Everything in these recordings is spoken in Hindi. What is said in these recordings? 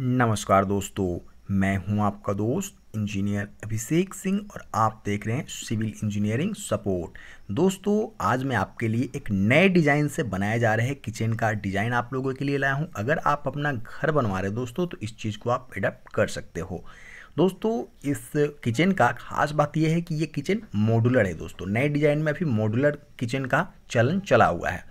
नमस्कार दोस्तों मैं हूं आपका दोस्त इंजीनियर अभिषेक सिंह और आप देख रहे हैं सिविल इंजीनियरिंग सपोर्ट दोस्तों आज मैं आपके लिए एक नए डिज़ाइन से बनाए जा रहे किचन का डिज़ाइन आप लोगों के लिए लाया हूं अगर आप अपना घर बनवा रहे दोस्तों तो इस चीज़ को आप एडप्ट कर सकते हो दोस्तों इस किचन का खास बात यह है कि ये किचन मॉडुलर है दोस्तों नए डिज़ाइन में अभी मॉडुलर किचन का चलन चला हुआ है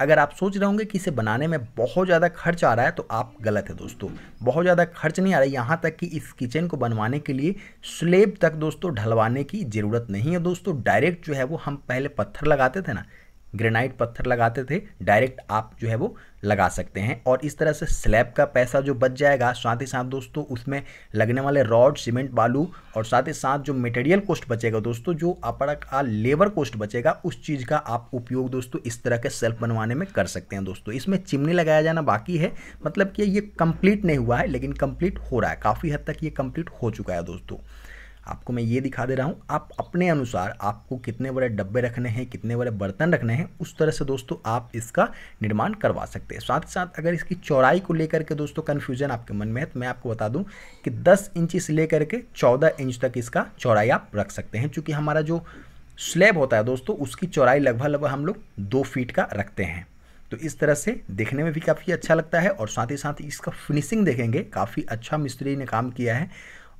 अगर आप सोच रहे होंगे कि इसे बनाने में बहुत ज़्यादा खर्च आ रहा है तो आप गलत है दोस्तों बहुत ज़्यादा खर्च नहीं आ रहा है यहाँ तक कि इस किचन को बनवाने के लिए स्लेब तक दोस्तों ढलवाने की ज़रूरत नहीं है दोस्तों डायरेक्ट जो है वो हम पहले पत्थर लगाते थे ना ग्रेनाइट पत्थर लगाते थे डायरेक्ट आप जो है वो लगा सकते हैं और इस तरह से स्लैब का पैसा जो बच जाएगा साथ ही साथ दोस्तों उसमें लगने वाले रॉड सीमेंट बालू और साथ ही साथ जो मटेरियल कॉस्ट बचेगा दोस्तों जो आपका लेबर कॉस्ट बचेगा उस चीज़ का आप उपयोग दोस्तों इस तरह के सेल्फ बनवाने में कर सकते हैं दोस्तों इसमें चिमनी लगाया जाना बाकी है मतलब कि ये कम्प्लीट नहीं हुआ है लेकिन कम्प्लीट हो रहा है काफ़ी हद तक ये कम्प्लीट हो चुका है दोस्तों आपको मैं ये दिखा दे रहा हूँ आप अपने अनुसार आपको कितने बड़े डब्बे रखने हैं कितने बड़े बर्तन रखने हैं उस तरह से दोस्तों आप इसका निर्माण करवा सकते हैं साथ ही साथ अगर इसकी चौड़ाई को लेकर के दोस्तों कन्फ्यूजन आपके मन में है तो मैं आपको बता दूँ कि दस इंच से लेकर के चौदह इंच तक इसका चौड़ाई आप रख सकते हैं चूँकि हमारा जो स्लेब होता है दोस्तों उसकी चौड़ाई लगभग लगभग हम लोग दो फीट का रखते हैं तो इस तरह से देखने में भी काफ़ी अच्छा लगता है और साथ ही साथ इसका फिनिशिंग देखेंगे काफ़ी अच्छा मिस्त्री ने काम किया है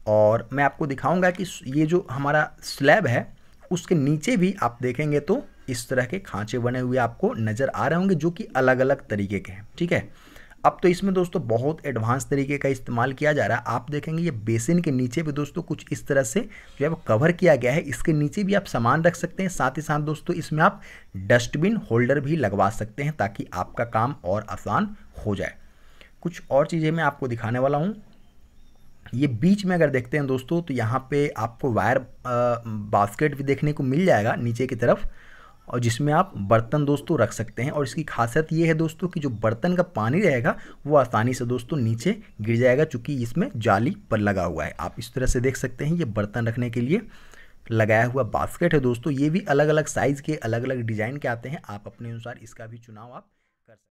और मैं आपको दिखाऊंगा कि ये जो हमारा स्लैब है उसके नीचे भी आप देखेंगे तो इस तरह के खांचे बने हुए आपको नज़र आ रहे होंगे जो कि अलग अलग तरीके के हैं ठीक है अब तो इसमें दोस्तों बहुत एडवांस तरीके का इस्तेमाल किया जा रहा है आप देखेंगे ये बेसिन के नीचे भी दोस्तों कुछ इस तरह से जो है वो कवर किया गया है इसके नीचे भी आप सामान रख सकते हैं साथ ही साथ दोस्तों इसमें आप डस्टबिन होल्डर भी लगवा सकते हैं ताकि आपका काम और आसान हो जाए कुछ और चीज़ें मैं आपको दिखाने वाला हूँ ये बीच में अगर देखते हैं दोस्तों तो यहाँ पे आपको वायर बास्केट भी देखने को मिल जाएगा नीचे की तरफ और जिसमें आप बर्तन दोस्तों रख सकते हैं और इसकी खासियत ये है दोस्तों कि जो बर्तन का पानी रहेगा वो आसानी से दोस्तों नीचे गिर जाएगा चूँकि इसमें जाली पर लगा हुआ है आप इस तरह से देख सकते हैं ये बर्तन रखने के लिए लगाया हुआ बास्केट है दोस्तों ये भी अलग अलग साइज़ के अलग अलग डिज़ाइन के आते हैं आप अपने अनुसार इसका भी चुनाव आप